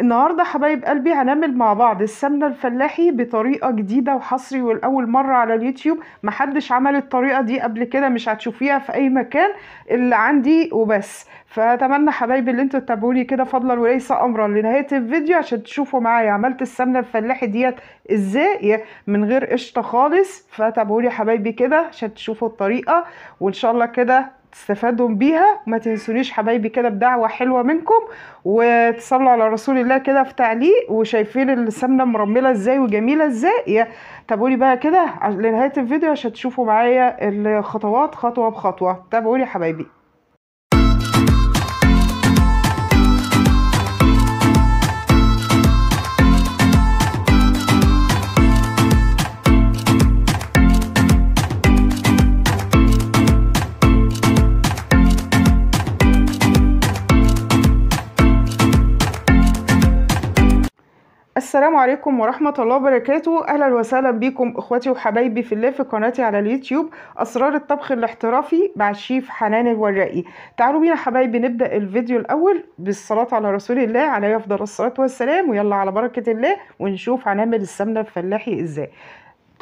النهاردة حبايب قلبي هنعمل مع بعض السمنة الفلاحي بطريقة جديدة وحصري والأول مرة على اليوتيوب محدش عمل الطريقة دي قبل كده مش هتشوفيها في أي مكان اللي عندي وبس فأتمنى حبايبي اللي انتوا تتابعوني كده فضلا وليس أمرا لنهاية الفيديو عشان تشوفوا معايا عملت السمنة الفلاحي ديت ازاي من غير قشطة خالص فتابعوني حبايبي كده عشان تشوفوا الطريقة وإن شاء الله كده تستفادوا بيها ما تنسونيش حبايبي كده بدعوة حلوة منكم وتصلوا على رسول الله كده في تعليق وشايفين السمنة مرملة ازاي وجميلة ازاي تابعوني بقى كده لنهاية الفيديو عشان تشوفوا معايا الخطوات خطوة بخطوة تابعوني حبايبي السلام عليكم ورحمة الله وبركاته أهلا وسهلا بكم إخواتي وحبايبي في الله في قناتي على اليوتيوب أسرار الطبخ الاحترافي مع الشيف حنان الوراقي تعالوا بينا حبايبي نبدأ الفيديو الأول بالصلاة على رسول الله عليه أفضل الصلاة والسلام ويلا على بركة الله ونشوف هنعمل السمنة الفلاحي إزاي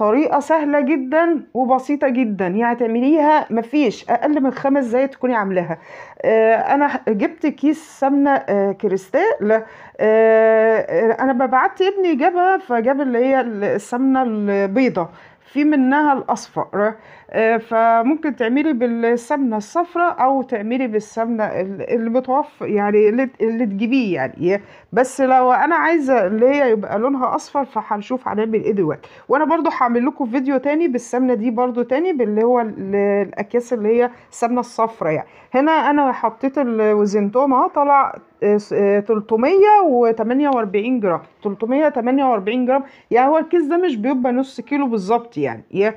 طريقة سهلة جدا وبسيطة جدا يعني تعمليها مفيش أقل من خمس زي تكوني عاملاها آه، أنا جبت كيس سمنة آه، كريستال آه، أنا ببعت ابني جابها فجاب اللي هي السمنة البيضة في منها الاصفر آه، فممكن تعملي بالسمنه الصفراء او تعملي بالسمنه يعني اللي يعني اللي تجيبيه يعني بس لو انا عايزه اللي هي يبقى لونها اصفر فهنشوف هنعمل ايه دلوقتي وانا برضو هعمل لكم فيديو تاني بالسمنه دي برضو تاني باللي هو الاكياس اللي هي السمنه الصفراء يعني هنا انا حطيت وزنتهم اهو طلع 348 آه، آه، جرام 348 جرام يعني هو الكيس ده مش بيبقى نص كيلو بالظبط بالظبط يعني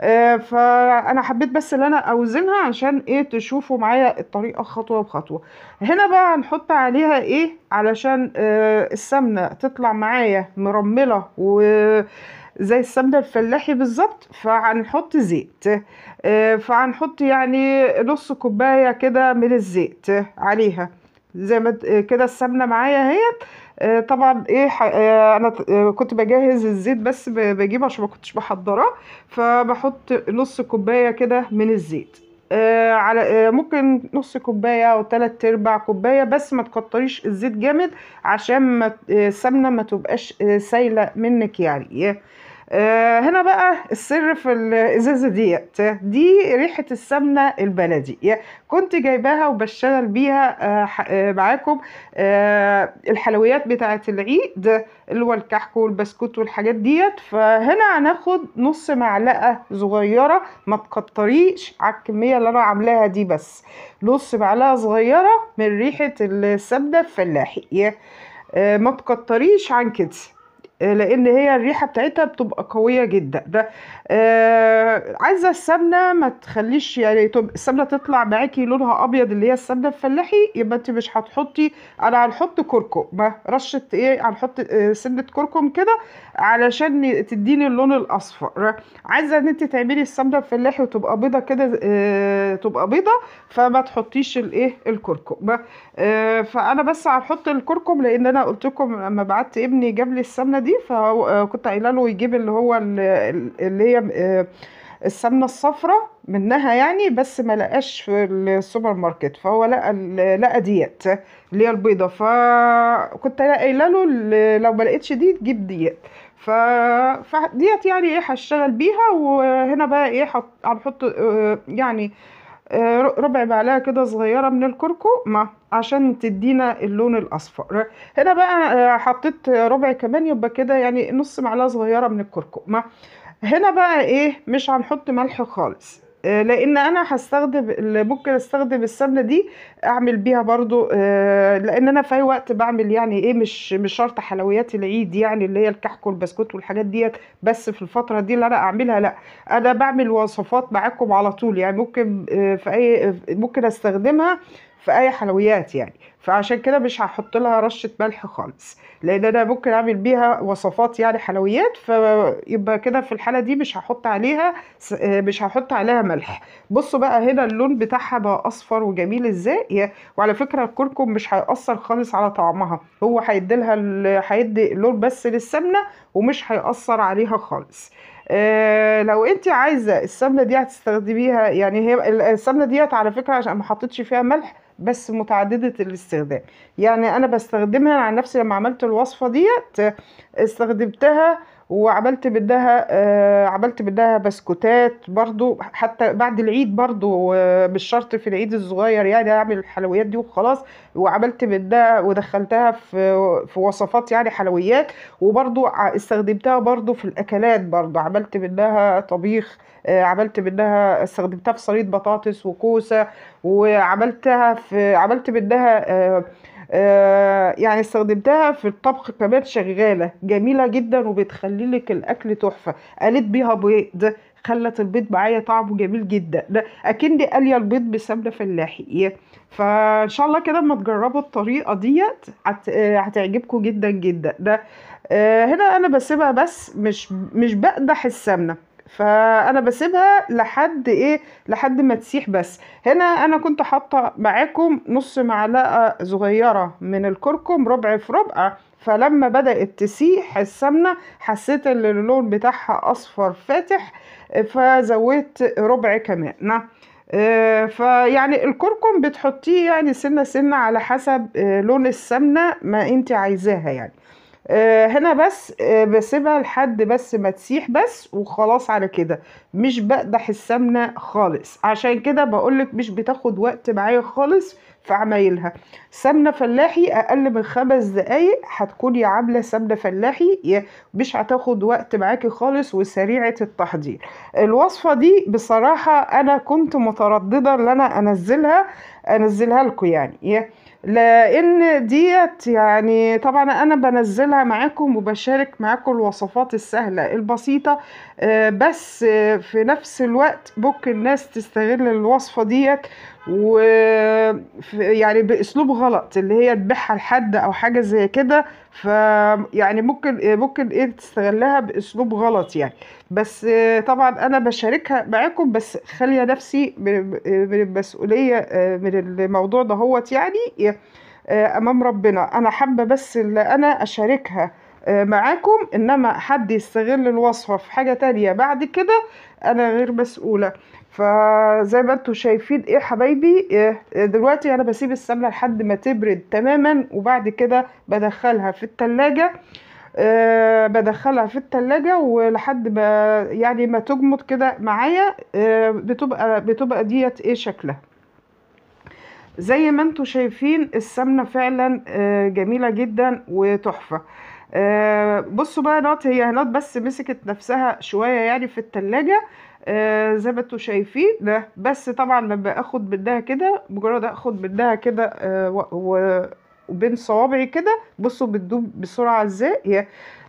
آه فانا حبيت بس ان انا اوزنها عشان ايه تشوفوا معايا الطريقه خطوه بخطوه هنا بقى هنحط عليها ايه علشان آه، السمنه تطلع معايا مرمله وزي السمنه الفلاحي بالظبط فهنحط زيت آه، فهنحط يعني نص كوبايه كده من الزيت عليها زي ما آه، كده السمنه معايا اهيت آه، طبعا ايه آه، انا كنت بجهز الزيت بس بجيبه عشان ما كنتش بحضره فبحط نص كوبايه كده من الزيت على ممكن نص كوبايه او تلات ارباع كوبايه بس ما تكتريش الزيت جامد عشان السمنه ما تبقاش سايله منك يعني آه، هنا بقى السر في الازازه ديت دي ريحه السمنه البلدي كنت جايباها وبشتغل بيها آه، آه، معاكم الحلويات بتاعه العيد اللي هو الكحك والبسكوت والحاجات ديت فهنا هناخد نص معلقه صغيره ما تكتريش على الكميه اللي انا عاملاها دي بس نص معلقه صغيره من ريحه السمنه الفلاحي ما تكتريش عن كده آه، لان هي الريحه بتاعتها بتبقى قويه جدا ده آه عايزه السمنه ما تخليش يعني السمنه تطلع معاكي لونها ابيض اللي هي السمنه الفلاحي يبقى انت مش هتحطي انا هنحط كركم رشه ايه هنحط آه، سنه كركم كده علشان تديني اللون الاصفر عايزه ان انت تعملي السمنه الفلاحي وتبقى بيضه كده آه تبقى بيضه فما تحطيش الايه الكركم آه فانا بس هنحط الكركم لان انا قلت لكم لما بعت ابني جاب لي السمنه دي دي فكنت آه، قايله له يجيب اللي هو اللي هي آه، السمنه الصفراء منها يعني بس ما لقاش في السوبر ماركت فهو لقى لقى ديت اللي هي البيضه فكنت قايله له لو ما لقيتش دي تجيب ديت ف... فديت يعني ايه هشتغل بيها وهنا بقى ايه هنحط آه، يعني آه، ربع معلقه كده صغيره من الكركم عشان تدينا اللون الاصفر هنا بقى آه، حطيت ربع كمان يبقى كده يعني نص معلقه صغيره من الكركم هنا بقى ايه مش هنحط ملح خالص آه، لان انا هستخدم ممكن استخدم السمنه دي اعمل بيها برضو آه، لان انا في اي وقت بعمل يعني ايه مش مش شرط حلويات العيد يعني اللي هي الكحك والبسكوت والحاجات ديت بس في الفتره دي اللي انا اعملها لا انا بعمل وصفات معاكم على طول يعني ممكن آه، في اي ممكن استخدمها في اي حلويات يعني فعشان كده مش هحط لها رشه ملح خالص لان انا ممكن اعمل بيها وصفات يعني حلويات فيبقى كده في الحاله دي مش هحط عليها مش هحط عليها ملح بصوا بقى هنا اللون بتاعها بقى اصفر وجميل ازاي وعلى فكره الكركم مش هيأثر خالص على طعمها هو لها هيدي لون بس للسمنه ومش هيأثر عليها خالص إيه لو انت عايزه السمنه دي هتستخدميها يعني هي السمنه ديت على فكره عشان ما حطيتش فيها ملح بس متعددة الاستخدام يعني أنا بستخدمها عن نفسي لما عملت الوصفة ديت استخدمتها وعملت منها آه عملت منها بسكوتات برضو حتى بعد العيد برضو آه، مش شرط في العيد الصغير يعني اعمل الحلويات دي وخلاص وعملت منها ودخلتها في في وصفات يعني حلويات وبرضو استخدمتها برضو في الاكلات برضو عملت منها طبيخ آه عملت منها استخدمتها في صينيه بطاطس وكوسه وعملتها في عملت منها آه آه، يعني استخدمتها في الطبخ كمان شغالة جميلة جدا لك الأكل تحفة قالت بيها بيض خلت البيض معايا طعمه جميل جدا اكني قاليه البيض بسمنه فلاحي فان شاء الله كده اما تجربوا الطريقه ديت آه، هتعجبكم جدا جدا ده آه، هنا انا بسيبها بس مش مش بقدح السمنه فانا بسيبها لحد ايه لحد ما تسيح بس هنا انا كنت حاطه معاكم نص معلقه صغيره من الكركم ربع في ربع فلما بدات تسيح السمنه حسيت ان اللون بتاعها اصفر فاتح فزودت ربع كمان آه، فيعني الكركم بتحطيه يعني سنه سنه على حسب آه، لون السمنه ما انت عايزاها يعني آه، هنا بس آه، بسيبها لحد بس ما تسيح بس وخلاص على كده مش بقدح السمنة خالص عشان كده بقولك مش بتاخد وقت معايا خالص في عمايلها سمنة فلاحي أقل من خمس دقايق هتكوني عاملة سمنة فلاحي مش هتاخد وقت معاكي خالص وسريعة التحضير الوصفة دي بصراحة أنا كنت مترددة إن أنا أنزلها انزلها لكم يعني لان ديت يعني طبعا انا بنزلها معاكم وبشارك معاكم الوصفات السهله البسيطه آه، بس آه، في نفس الوقت ممكن الناس تستغل الوصفه ديت و آه، يعني باسلوب غلط اللي هي تبيعها لحد او حاجه زي كده يعني ممكن ممكن ايه تستغلها باسلوب غلط يعني بس طبعا انا بشاركها معاكم بس خاليه نفسي من المسؤوليه من الموضوع ده هوت يعني امام ربنا انا حابه بس اللي انا اشاركها معاكم انما حد يستغل الوصفه في حاجه تانية بعد كده انا غير مسؤوله فزي ما انتم شايفين ايه حبايبي ايه،, إيه دلوقتي انا بسيب السمنه لحد ما تبرد تماما وبعد كده بدخلها في التلاجة أه بدخلها في التلاجة ولحد ما يعني ما تجمد كده معايا أه بتبقى بتبقى ديت ايه شكلها زي ما انتم شايفين السمنه فعلا أه جميله جدا وتحفه أه بصوا بقى نقط هي نوت بس مسكت نفسها شويه يعني في التلاجة أه آه زي ما انتوا شايفين ده بس طبعا لما اخد بدها كده مجرد اخد بدها كده آه وبين صوابعي كده بصوا بتدوب بسرعه ازاي هي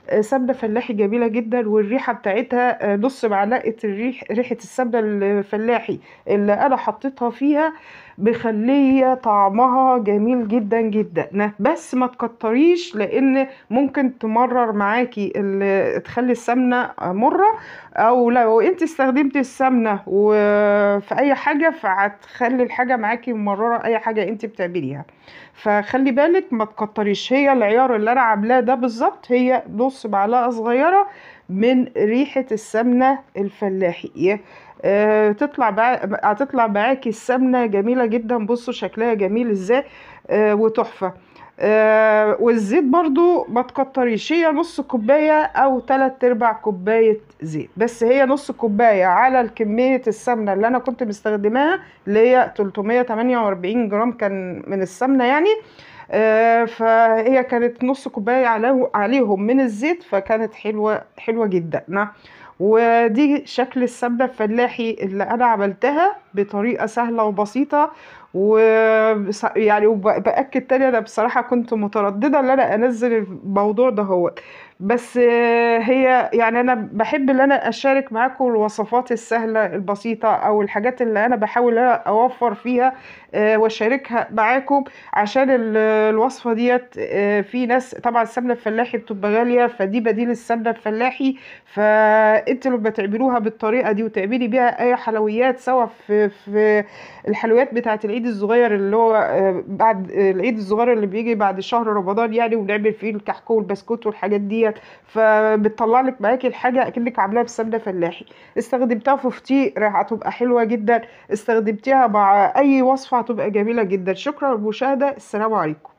آه، سمنه فلاحي جميله جدا والريحه بتاعتها آه، نص معلقه الريح ريحه السمنه الفلاحي اللي انا حطيتها فيها بخليه طعمها جميل جدا جدا بس ما تكتريش لان ممكن تمرر معاكي اللي تخلي السمنه مره او لو انت استخدمت السمنه في اي حاجه فهتخلي الحاجه معاكي ممرره اي حاجه انت بتعمليها فخلي بالك ما تكتريش هي العيار اللي انا عاملاه ده بالظبط هي نص معلقه صغيره من ريحة السمنة الفلاحي آه تطلع بقى هتطلع آه، معاكي السمنة جميلة جدا بصوا شكلها جميل ازاي آه وتحفة آه والزيت برضو ما تكتريش هي نص كوباية او تلات ارباع كوباية زيت بس هي نص كوباية على الكمية السمنة اللي انا كنت مستخدماها اللي هي 348 جرام كان من السمنة يعني آه آه، فهي كانت نص كوبايه عليهم من الزيت فكانت حلوه حلوه جدا نعم. ودي شكل السمنه الفلاحي اللي انا عملتها بطريقه سهله وبسيطه وبص... يعني وباكد تاني انا بصراحه كنت متردده ان انا انزل الموضوع ده هو بس آه، هي يعني انا بحب ان انا اشارك معاكم الوصفات السهله البسيطه او الحاجات اللي انا بحاول اوفر فيها آه، واشاركها معاكم عشان الوصفه ديت آه، في ناس طبعا السمنه الفلاحي بتبقى غاليه فدي بديل السمنه الفلاحي فانت لما تعملوها بالطريقه دي وتعملي بيها اي حلويات سواء في, في الحلويات بتاعه العيد الصغير اللي هو بعد العيد الصغير اللي بيجي بعد شهر رمضان يعني ونعمل فيه الكحك والبسكوت والحاجات دي ديت فبتطلع لك معاكي الحاجه اكنك عاملاها بالسمنه فلاحي استخدمتها في فطير هتبقى حلوه جدا استخدمتيها مع اي وصفه هتبقى جميله جدا شكرا للمشاهده السلام عليكم